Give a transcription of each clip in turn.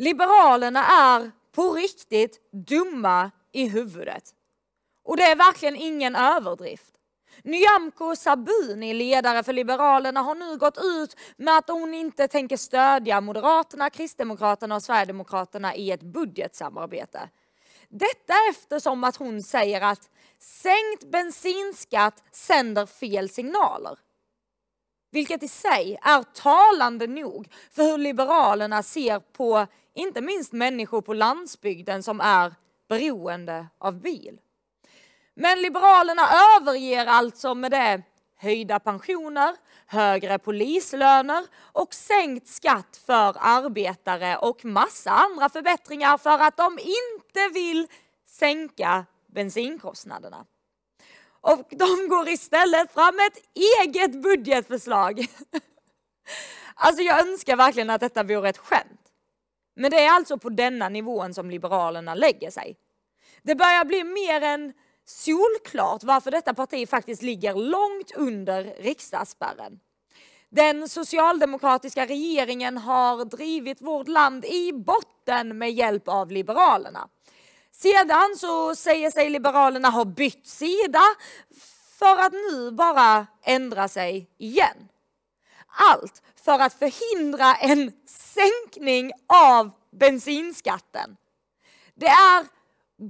Liberalerna är på riktigt dumma i huvudet. Och det är verkligen ingen överdrift. Nyamko Sabuni, ledare för Liberalerna, har nu gått ut med att hon inte tänker stödja Moderaterna, Kristdemokraterna och Sverigedemokraterna i ett budgetsamarbete. Detta eftersom att hon säger att sänkt bensinskatt sänder fel signaler. Vilket i sig är talande nog för hur Liberalerna ser på inte minst människor på landsbygden som är beroende av bil. Men Liberalerna överger alltså med det höjda pensioner, högre polislöner och sänkt skatt för arbetare och massa andra förbättringar för att de inte vill sänka bensinkostnaderna och de går istället fram med ett eget budgetförslag. Alltså jag önskar verkligen att detta vore ett skämt. Men det är alltså på denna nivån som Liberalerna lägger sig. Det börjar bli mer än solklart varför detta parti faktiskt ligger långt under riksdagsspärren. Den socialdemokratiska regeringen har drivit vårt land i botten med hjälp av Liberalerna. Sedan så säger sig Liberalerna ha bytt sida för att nu bara ändra sig igen. Allt för att förhindra en sänkning av bensinskatten. Det är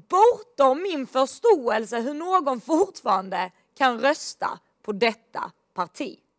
bortom min förståelse hur någon fortfarande kan rösta på detta parti.